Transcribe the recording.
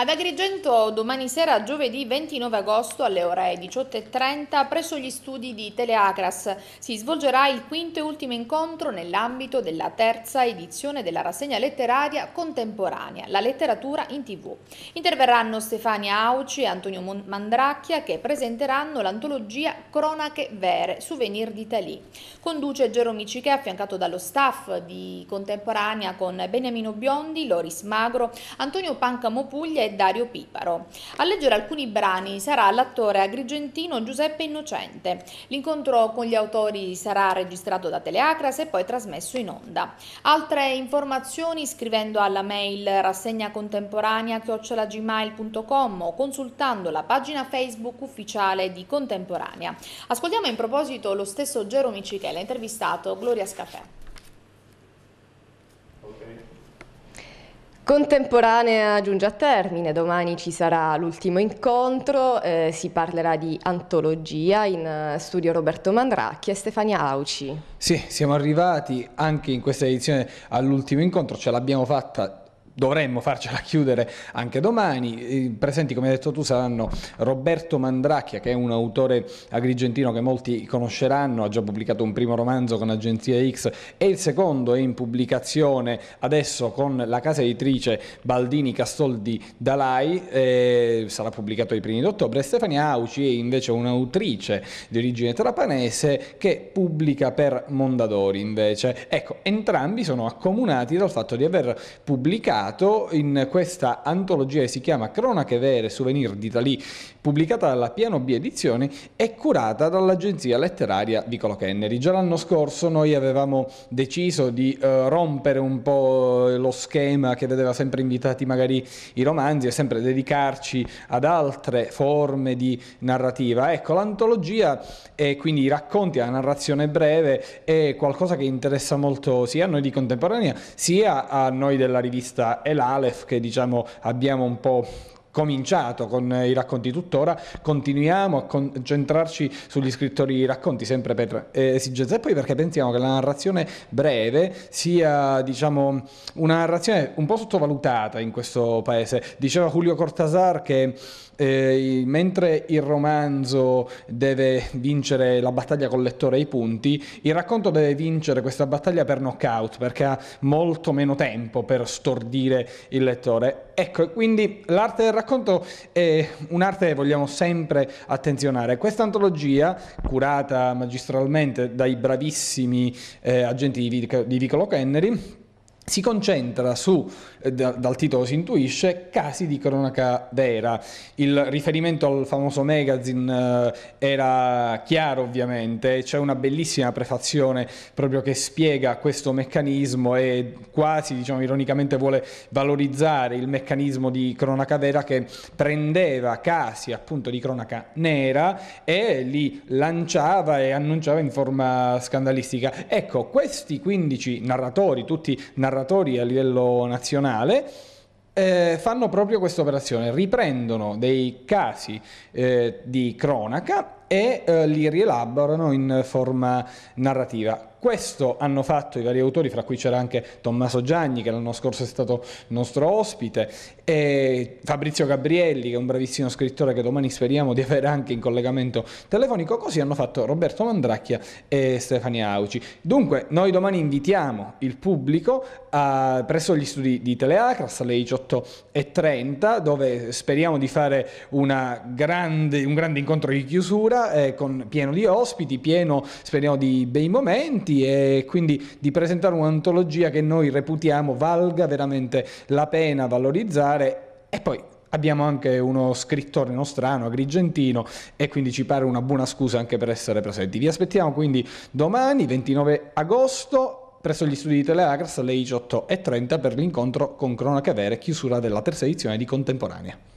Ad Agrigento domani sera, giovedì 29 agosto alle ore 18.30 presso gli studi di Teleacras si svolgerà il quinto e ultimo incontro nell'ambito della terza edizione della rassegna letteraria contemporanea, la letteratura in tv. Interverranno Stefania Auci e Antonio Mandracchia che presenteranno l'antologia Cronache Vere, Souvenir d'Italie. Conduce Gero Cichè affiancato dallo staff di Contemporanea con Beniamino Biondi, Loris Magro, Antonio Pancamo Puglia e Dario Piparo. A leggere alcuni brani sarà l'attore agrigentino Giuseppe Innocente. L'incontro con gli autori sarà registrato da Teleacras e poi trasmesso in onda. Altre informazioni scrivendo alla mail rassegna chiocciolagmail.com o consultando la pagina Facebook ufficiale di Contemporanea. Ascoltiamo in proposito lo stesso Gero Michele intervistato Gloria Scaffè. Contemporanea giunge a termine, domani ci sarà l'ultimo incontro, eh, si parlerà di antologia in eh, studio Roberto Mandracchi e Stefania Auci. Sì, siamo arrivati anche in questa edizione all'ultimo incontro, ce l'abbiamo fatta dovremmo farcela chiudere anche domani. Eh, presenti, come hai detto tu, saranno Roberto Mandracchia, che è un autore agrigentino che molti conosceranno, ha già pubblicato un primo romanzo con Agenzia X e il secondo è in pubblicazione adesso con la casa editrice Baldini Castoldi Dalai, eh, sarà pubblicato ai primi d'ottobre. Stefania Auci è invece un'autrice di origine trapanese che pubblica per Mondadori invece. Ecco, entrambi sono accomunati dal fatto di aver pubblicato pubblicato in questa antologia che si chiama Cronache Vere Souvenir d'Italie, pubblicata dalla Piano B Edizioni e curata dall'agenzia letteraria Vicolo Colocheneri. Già l'anno scorso noi avevamo deciso di eh, rompere un po' lo schema che vedeva sempre invitati magari i romanzi e sempre dedicarci ad altre forme di narrativa. Ecco, l'antologia e quindi i racconti, la narrazione breve è qualcosa che interessa molto sia a noi di contemporanea sia a noi della rivista e è l'Alef che diciamo abbiamo un po' cominciato con eh, i racconti tuttora, continuiamo a concentrarci sugli scrittori racconti sempre per eh, esigenza e poi perché pensiamo che la narrazione breve sia diciamo una narrazione un po' sottovalutata in questo paese. Diceva Julio Cortasar che eh, mentre il romanzo deve vincere la battaglia col lettore ai punti, il racconto deve vincere questa battaglia per knockout perché ha molto meno tempo per stordire il lettore. Ecco, quindi l'arte del racconto racconto è un'arte che vogliamo sempre attenzionare. Questa antologia, curata magistralmente dai bravissimi eh, agenti di, di Vicolo Kennery, si concentra su, eh, dal titolo si intuisce, casi di cronaca vera. Il riferimento al famoso magazine eh, era chiaro ovviamente, c'è una bellissima prefazione proprio che spiega questo meccanismo e quasi, diciamo ironicamente, vuole valorizzare il meccanismo di cronaca vera che prendeva casi appunto di cronaca nera e li lanciava e annunciava in forma scandalistica. Ecco, questi 15 narratori, tutti narratori, narratori a livello nazionale eh, fanno proprio questa operazione, riprendono dei casi eh, di cronaca e eh, li rielaborano in forma narrativa. Questo hanno fatto i vari autori, fra cui c'era anche Tommaso Gianni, che l'anno scorso è stato nostro ospite, e Fabrizio Gabrielli, che è un bravissimo scrittore che domani speriamo di avere anche in collegamento telefonico. Così hanno fatto Roberto Mandracchia e Stefania Auci. Dunque, noi domani invitiamo il pubblico a, presso gli studi di Teleacras alle 18.30, dove speriamo di fare grande, un grande incontro di chiusura stasera, eh, con, pieno di ospiti, pieno speriamo di bei momenti e quindi di presentare un'antologia che noi reputiamo valga veramente la pena valorizzare e poi abbiamo anche uno scrittore nostrano, agrigentino, e quindi ci pare una buona scusa anche per essere presenti. Vi aspettiamo quindi domani, 29 agosto, presso gli studi di Teleagras alle 18.30 per l'incontro con Cronaca Vere, chiusura della terza edizione di Contemporanea.